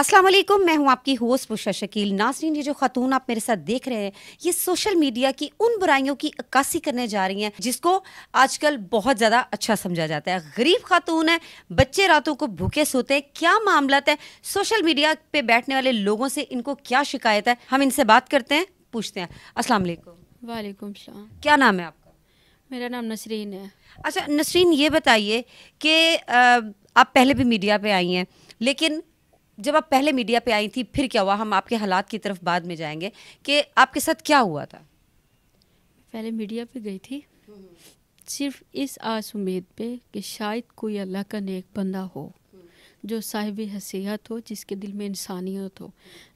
अस्सलाम वालेकुम मैं हूं आपकी होस्ट पुषा शकील नासरीन ये जो खातून आप मेरे साथ देख रहे हैं ये सोशल मीडिया की उन बुराइयों की अक्सी करने जा रही हैं जिसको आजकल बहुत ज़्यादा अच्छा समझा जाता है गरीब खातून है बच्चे रातों को भूखे सोते हैं क्या मामला है सोशल मीडिया पे बैठने वाले लोगों से इनको क्या शिकायत है हम इनसे बात करते हैं पूछते हैं अस्सलाम वालेकुम वालेकुम क्या नाम है आपका मेरा नाम नसरीन है अच्छा नसरीन ये बताइए कि आप पहले भी मीडिया पर आई हैं लेकिन जब आप पहले मीडिया पे आई थी फिर क्या हुआ हम आपके हालात की तरफ बाद में जाएंगे कि आपके साथ क्या हुआ था पहले मीडिया पे गई थी सिर्फ इस आस उम्मीद पे कि शायद कोई अल्लाह का नेक बंदा हो जो साहिब हसीहत हो जिसके दिल में इंसानियत हो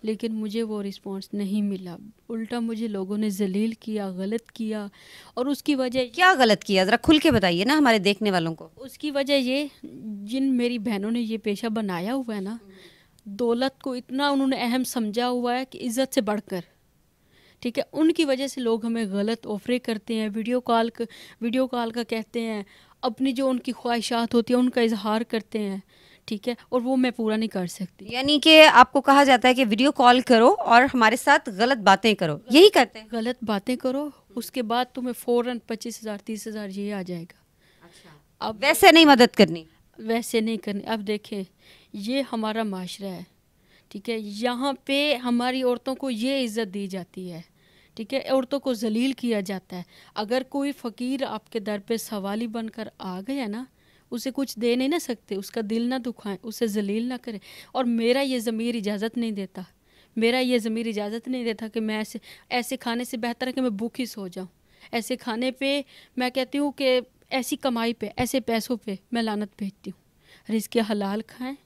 लेकिन मुझे वो रिस्पॉन्स नहीं मिला उल्टा मुझे लोगों ने जलील किया गलत किया और उसकी वजह क्या गलत किया ज़रा खुल के बताइए ना हमारे देखने वालों को उसकी वजह ये जिन मेरी बहनों ने ये पेशा बनाया हुआ है ना दौलत को इतना उन्होंने अहम समझा हुआ है कि इज़्ज़त से बढ़कर ठीक है उनकी वजह से लोग हमें गलत ऑफरे करते हैं वीडियो कॉल वीडियो कॉल का कहते हैं अपनी जो उनकी ख्वाहिशात होती है उनका इजहार करते हैं ठीक है और वो मैं पूरा नहीं कर सकती यानी कि आपको कहा जाता है कि वीडियो कॉल करो और हमारे साथ गलत बातें करो यही करते हैं गलत बातें करो उसके बाद तुम्हें फ़ौरन पच्चीस हज़ार तीस हज़ार ये आ जाएगा अच्छा अब वैसे नहीं मदद करनी वैसे नहीं करनी अब देखें ये हमारा माशरा है ठीक है यहाँ पे हमारी औरतों को ये इज़्ज़त दी जाती है ठीक है औरतों को जलील किया जाता है अगर कोई फ़कीर आपके दर पे सवाली बनकर आ गया ना उसे कुछ दे नहीं ना सकते उसका दिल ना दुखाएं उसे जलील ना करें और मेरा ये ज़मीर इजाज़त नहीं देता मेरा ये ज़मीर इजाज़त नहीं देता कि मैं ऐसे ऐसे खाने से बेहतर है कि मैं भूखी सो जाऊँ ऐसे खाने पे मैं कहती हूँ कि ऐसी कमाई पे ऐसे पैसों पे मैं लानत भेजती हूँ रिज़ के हलाल खाएं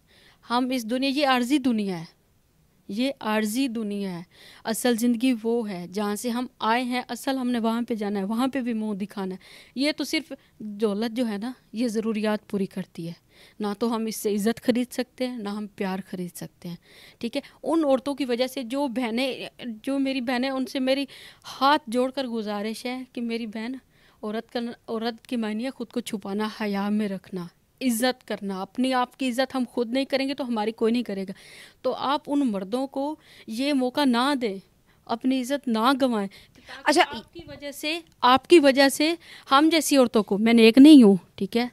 हम इस दुनिया ये आर्जी दुनिया है ये आर्जी दुनिया है असल ज़िंदगी वो है जहाँ से हम आए हैं असल हमने वहाँ पे जाना है वहाँ पे भी मुंह दिखाना है ये तो सिर्फ दौलत जो है ना ये ज़रूरियात पूरी करती है ना तो हम इससे इज़्ज़त खरीद सकते हैं ना हम प्यार खरीद सकते हैं ठीक है उन औरतों की वजह से जो बहनें जो मेरी बहनें उनसे मेरी हाथ जोड़ कर गुजारिश है कि मेरी बहन औरत का औरत की मानिए खुद को छुपाना हया में रखना इज़्ज़त करना अपने आप की इज़्ज़त हम खुद नहीं करेंगे तो हमारी कोई नहीं करेगा तो आप उन मर्दों को ये मौका ना दें अपनी इज़्ज़त ना गंवाएं अच्छा आपकी वजह से आपकी वजह से हम जैसी औरतों को मैं नेक नहीं हूँ ठीक है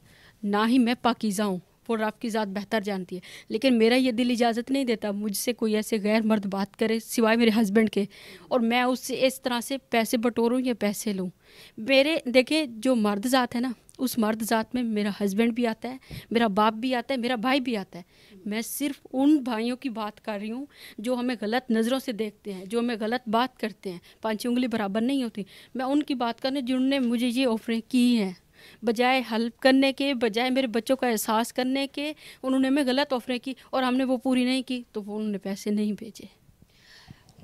ना ही मैं पाकिज़ा हूँ और आपकी ज़ात बेहतर जानती है लेकिन मेरा ये दिल इजाज़त नहीं देता मुझसे कोई ऐसे गैर मर्द बात करे सिवाय मेरे हस्बैंड के और मैं उससे इस तरह से पैसे बटोरूँ या पैसे लूँ मेरे देखें जो मर्द ज़ात है ना उस मर्द ज़ात में मेरा हस्बैंड भी आता है मेरा बाप भी आता है मेरा भाई भी आता है मैं सिर्फ उन भाइयों की बात कर रही हूँ जो हमें गलत नज़रों से देखते हैं जो हमें गलत बात करते हैं पांच उंगली बराबर नहीं होती मैं उनकी बात कर रही जिन्होंने मुझे ये ऑफरें की हैं बजाय हेल्प करने के बजाय मेरे बच्चों का एहसास करने के उन्होंने हमें गलत ऑफरें की और हमने वो पूरी नहीं की तो वो उन्होंने पैसे नहीं भेजे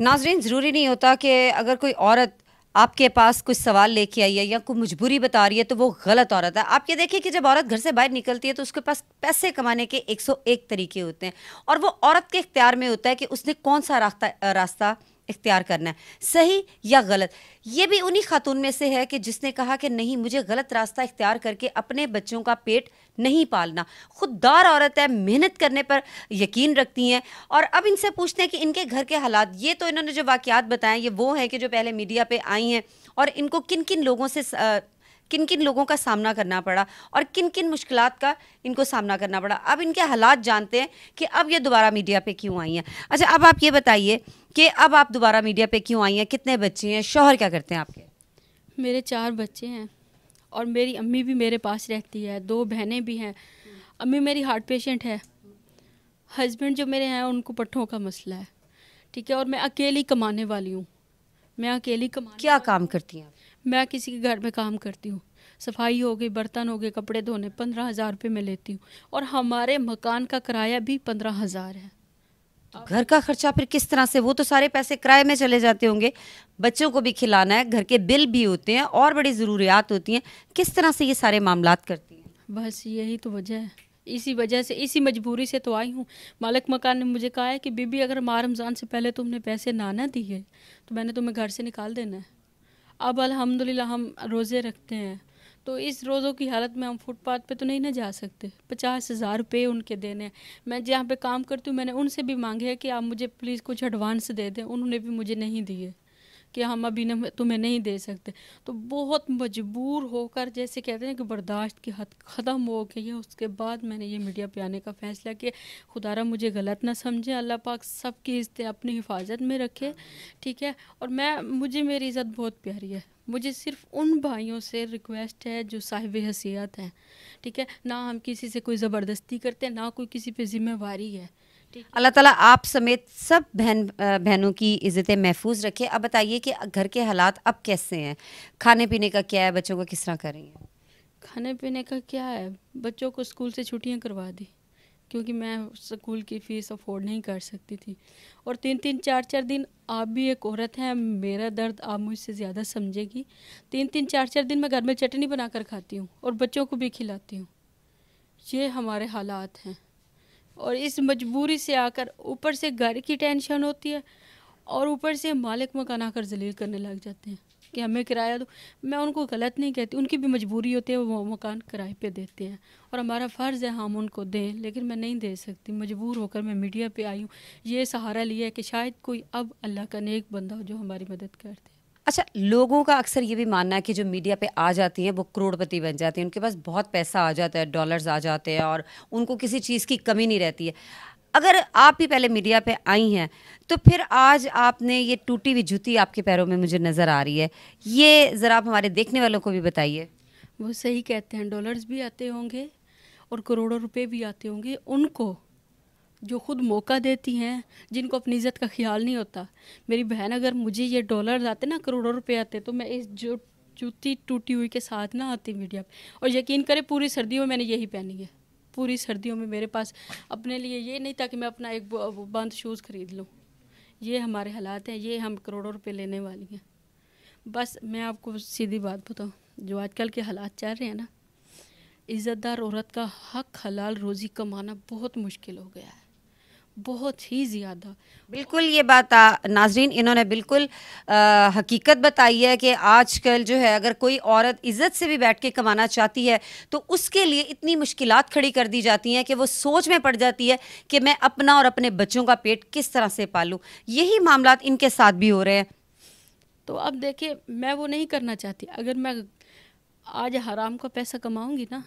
नाजरीन ज़रूरी नहीं होता कि अगर कोई औरत आपके पास कुछ सवाल लेके आई है या कोई मजबूरी बता रही है तो वो गलत औरत है आप ये देखिए कि जब औरत घर से बाहर निकलती है तो उसके पास पैसे कमाने के 101 तरीके होते हैं और वो औरत के इख्तियार में होता है कि उसने कौन सा रास्ता रास्ता इख्तियार करना है सही या गलत ये भी उन्हीं खातून में से है कि जिसने कहा कि नहीं मुझे गलत रास्ता इख्तियार करके अपने बच्चों का पेट नहीं पालना खुददार औरत है मेहनत करने पर यकीन रखती हैं और अब इनसे पूछते हैं कि इनके घर के हालात ये तो इन्होंने जो वाक़ात बताएं ये वो हैं कि जो पहले मीडिया पर आई हैं और इनको किन किन लोगों से आ, किन किन लोगों का सामना करना पड़ा और किन किन मुश्किल का इनको सामना करना पड़ा अब इनके हालात जानते हैं कि अब ये दोबारा मीडिया पे क्यों आई हैं अच्छा अब आप ये बताइए कि अब आप दोबारा मीडिया पे क्यों आई हैं कितने बच्चे हैं शोहर क्या करते हैं आपके मेरे चार बच्चे हैं और मेरी अम्मी भी मेरे पास रहती है दो बहनें भी हैं अम्मी मेरी हार्ट पेशेंट है हस्बैंड जो मेरे हैं उनको पट्ठों का मसला है ठीक है और मैं अकेली कमाने वाली हूँ मैं अकेली कमा क्या काम करती हैं मैं किसी के घर में काम करती हूँ सफाई हो गई बर्तन हो गए कपड़े धोने पंद्रह हज़ार रुपये मैं लेती हूँ और हमारे मकान का किराया भी पंद्रह हज़ार है तो घर का खर्चा फिर किस तरह से वो तो सारे पैसे किराए में चले जाते होंगे बच्चों को भी खिलाना है घर के बिल भी होते हैं और बड़ी ज़रूरियात होती हैं किस तरह से ये सारे मामला करती हैं बस यही तो वजह है इसी वजह से इसी मजबूरी से तो आई हूँ मालिक मकान ने मुझे कहा है कि बीबी अगर माँ रमज़ान से पहले तुमने पैसे ना ना दिए तो मैंने तुम्हें घर से निकाल देना है अब अलहमदिल्ला हम रोज़े रखते हैं तो इस रोज़ों की हालत में हम फुटपाथ पे तो नहीं ना जा सकते पचास हज़ार रुपये उनके देने हैं मैं जहाँ पे काम करती हूँ मैंने उनसे भी मांगे है कि आप मुझे प्लीज़ कुछ एडवांस दे दें उन्होंने भी मुझे नहीं दिए कि हम अभी न तुम्हें नहीं दे सकते तो बहुत मजबूर होकर जैसे कहते हैं कि बर्दाश्त की हद ख़त्म हो गई है उसके बाद मैंने ये मीडिया पे आने का फ़ैसला किया खुदारा मुझे गलत ना समझे अल्लाह पाक सब की इज्जत अपनी हिफाजत में रखे ठीक है और मैं मुझे मेरी इज़्ज़त बहुत प्यारी है मुझे सिर्फ उन भाइयों से रिक्वेस्ट है जो साहिब हसीयत हैं ठीक है ना हम किसी से कोई ज़बरदस्ती करते हैं ना कोई किसी पे जिम्मेवारी है अल्लाह ताला आप समेत सब बहन बहनों की इज़्ज़तें महफूज रखे अब बताइए कि घर के हालात अब कैसे हैं खाने पीने का क्या है बच्चों को किस तरह कर रही हैं खाने पीने का क्या है बच्चों को स्कूल से छुट्टियां करवा दी क्योंकि मैं स्कूल की फ़ीस अफोर्ड नहीं कर सकती थी और तीन तीन चार चार दिन आप भी एक औरत हैं मेरा दर्द आप मुझसे ज़्यादा समझेगी तीन तीन चार चार दिन मैं घर में चटनी बनाकर खाती हूँ और बच्चों को भी खिलाती हूँ ये हमारे हालात हैं और इस मजबूरी से आकर ऊपर से घर की टेंशन होती है और ऊपर से मालिक मकान आकर जलील करने लग जाते हैं कि हमें किराया दो मैं उनको गलत नहीं कहती उनकी भी मजबूरी होती है वो मकान किराए पे देते हैं और हमारा फ़र्ज़ है हम उनको दें लेकिन मैं नहीं दे सकती मजबूर होकर मैं मीडिया पे आई हूँ ये सहारा लिया है कि शायद कोई अब अल्लाह का नेक बंदा हो जो हमारी मदद करते अच्छा लोगों का अक्सर ये भी मानना है कि जो मीडिया पे आ जाती हैं वो करोड़पति बन जाती हैं उनके पास बहुत पैसा आ जाता है डॉलर्स आ जाते हैं और उनको किसी चीज़ की कमी नहीं रहती है अगर आप ही पहले मीडिया पे आई हैं तो फिर आज आपने ये टूटी हुई जूती आपके पैरों में मुझे नज़र आ रही है ये ज़रा आप हमारे देखने वालों को भी बताइए वो सही कहते हैं डॉलर्स भी आते होंगे और करोड़ों रुपये भी आते होंगे उनको जो खुद मौका देती हैं जिनको अपनी इज़्ज़त का ख्याल नहीं होता मेरी बहन अगर मुझे ये डॉलर आते ना करोड़ों रुपए आते तो मैं इस जो जूती टूटी हुई के साथ ना आती मीडिया पर और यकीन करें पूरी सर्दियों में मैंने यही पहनी है पूरी सर्दियों में मेरे पास अपने लिए ये नहीं था कि मैं अपना एक बंद शूज़ ख़रीद लूँ ये हमारे हालात हैं ये हम करोड़ों रुपये लेने वाली हैं बस मैं आपको सीधी बात बताऊँ जो आजकल के हालात चल रहे हैं ना इज़्ज़तदार औरत का हक हलाल रोज़ी कमाना बहुत मुश्किल हो गया है बहुत ही ज़्यादा बिल्कुल ये बात नाजरीन इन्होंने बिल्कुल आ, हकीकत बताई है कि आजकल जो है अगर कोई औरत इज़्ज़त से भी बैठ के कमाना चाहती है तो उसके लिए इतनी मुश्किल खड़ी कर दी जाती हैं कि वो सोच में पड़ जाती है कि मैं अपना और अपने बच्चों का पेट किस तरह से पालूँ यही मामला इनके साथ भी हो रहे हैं तो अब देखिए मैं वो नहीं करना चाहती अगर मैं आज हराम का पैसा कमाऊँगी ना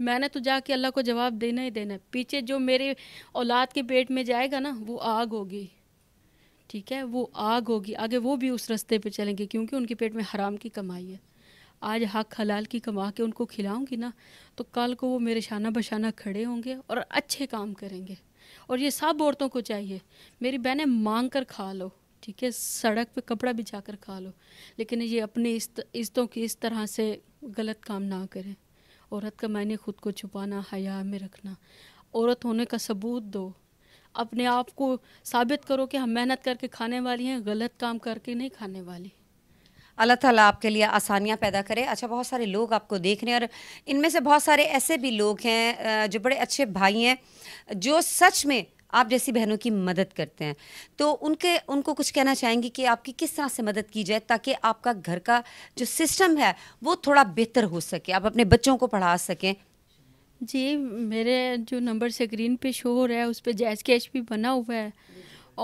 मैंने तो जाके अल्लाह को जवाब देना ही देना पीछे जो मेरे औलाद के पेट में जाएगा ना वो आग होगी ठीक है वो आग होगी आगे वो भी उस रास्ते पे चलेंगे क्योंकि उनके पेट में हराम की कमाई है आज हक हलाल की कमा के उनको खिलाऊंगी ना तो कल को वो मेरे शाना बशाना खड़े होंगे और अच्छे काम करेंगे और ये सब औरतों को चाहिए मेरी बहनें मांग कर खा लो ठीक है सड़क पे कपड़ा बिछा कर खा लो लेकिन ये अपनी इस्त की इस तरह से गलत काम ना करें औरत का मैंने खुद को छुपाना हया में रखना औरत होने का सबूत दो अपने आप को साबित करो कि हम मेहनत करके खाने वाली हैं गलत काम करके नहीं खाने वाली अल्लाह ताला आपके लिए आसानियाँ पैदा करे अच्छा बहुत सारे लोग आपको देख रहे हैं और इनमें से बहुत सारे ऐसे भी लोग हैं जो बड़े अच्छे भाई हैं जो सच में आप जैसी बहनों की मदद करते हैं तो उनके उनको कुछ कहना चाहेंगे कि आपकी किस तरह से मदद की जाए ताकि आपका घर का जो सिस्टम है वो थोड़ा बेहतर हो सके आप अपने बच्चों को पढ़ा सकें जी मेरे जो नंबर स्क्रीन पे शो हो रहा है उस पर जैज कैश भी बना हुआ है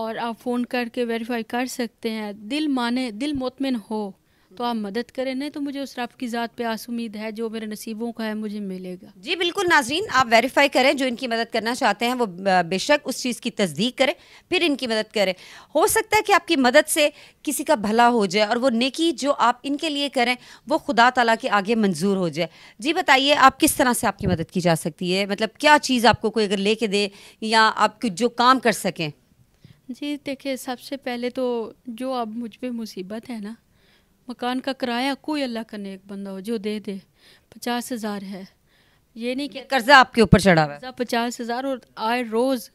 और आप फ़ोन करके वेरीफाई कर सकते हैं दिल माने दिल मुतमिन हो तो आप मदद करें ना तो मुझे उस रब की ज़ात पे आस उम्मीद है जो मेरे नसीबों का है मुझे मिलेगा जी बिल्कुल नाजरीन आप वेरीफाई करें जो इनकी मदद करना चाहते हैं वो बेशक उस चीज़ की तस्दीक करें फिर इनकी मदद करें हो सकता है कि आपकी मदद से किसी का भला हो जाए और वो नेकी जो आप इनके लिए करें वो खुदा तला के आगे मंजूर हो जाए जी बताइए आप किस तरह से आपकी मदद की जा सकती है मतलब क्या चीज़ आपको कोई अगर ले दे या आप जो काम कर सकें जी देखिए सबसे पहले तो जो अब मुझ पर मुसीबत है ना मकान का किराया कोई अल्लाह का नेक बंदा हो जो दे दे पचास हज़ार है ये नहीं कि कर्जा आपके ऊपर चढ़ा हुआ है पचास हज़ार और आए रोज़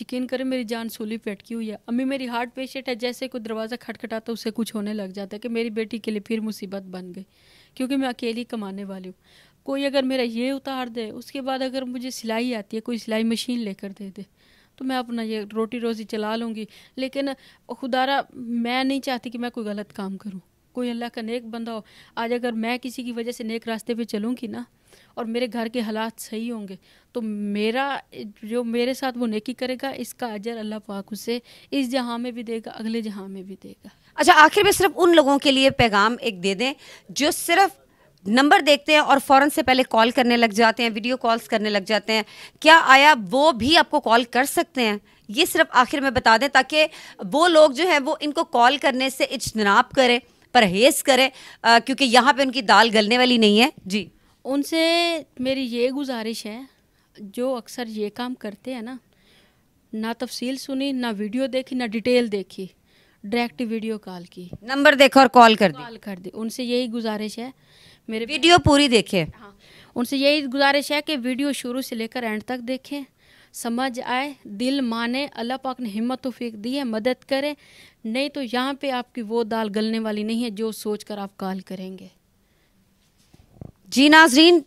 यकीन करें मेरी जान सूली पे अटकी हुई है अम्मी मेरी हार्ट पेशेंट है जैसे कोई दरवाज़ा खटखटाता उससे कुछ होने लग जाता है कि मेरी बेटी के लिए फिर मुसीबत बन गई क्योंकि मैं अकेली कमाने वाली हूँ कोई अगर मेरा ये उतार दे उसके बाद अगर मुझे सिलाई आती है कोई सिलाई मशीन लेकर दे दे तो मैं अपना ये रोटी रोज़ी चला लूँगी लेकिन खुदारा मैं नहीं चाहती कि मैं कोई गलत काम करूँ कोई अल्लाह का नेक बंदा हो आज अगर मैं किसी की वजह से नेक रास्ते पे चलूँगी ना और मेरे घर के हालात सही होंगे तो मेरा जो मेरे साथ वो नेकी करेगा इसका अजर अल्लाह पाक उसे इस जहाँ में भी देगा अगले जहाँ में भी देगा अच्छा आखिर में सिर्फ उन लोगों के लिए पैगाम एक दे दें जो सिर्फ नंबर देखते हैं और फ़ौरन से पहले कॉल करने लग जाते हैं वीडियो कॉल्स करने लग जाते हैं क्या आया वो भी आपको कॉल कर सकते हैं ये सिर्फ आखिर में बता दें ताकि वो लोग जो हैं वो इनको कॉल करने से इजनाब करें परहेज करें क्योंकि यहाँ पे उनकी दाल गलने वाली नहीं है जी उनसे मेरी ये गुजारिश है जो अक्सर ये काम करते हैं ना ना तफसील सुनी ना वीडियो देखी ना डिटेल देखी डायरेक्ट वीडियो कॉल की नंबर देखो और कॉल कर दी कॉल कर दी उनसे यही गुजारिश है मेरे वीडियो पूरी देखे हाँ उनसे यही गुजारिश है कि वीडियो शुरू से लेकर एंड तक देखें समझ आए दिल माने अल्लाह पाक ने हिम्मत फीक दी है मदद करे नहीं तो यहाँ पे आपकी वो दाल गलने वाली नहीं है जो सोच कर आप काल करेंगे जी नाजरीन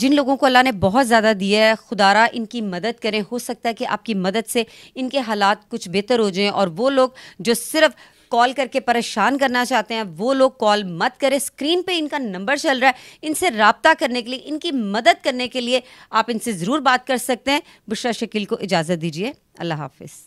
जिन लोगों को अल्लाह ने बहुत ज़्यादा दिया है खुदारा इनकी मदद करें हो सकता है कि आपकी मदद से इनके हालात कुछ बेहतर हो जाएं और वो लोग जो सिर्फ कॉल करके परेशान करना चाहते हैं वो लोग कॉल मत करें स्क्रीन पे इनका नंबर चल रहा है इनसे रबता करने के लिए इनकी मदद करने के लिए आप इनसे ज़रूर बात कर सकते हैं बुशरा शकील को इजाज़त दीजिए अल्लाह हाफिज़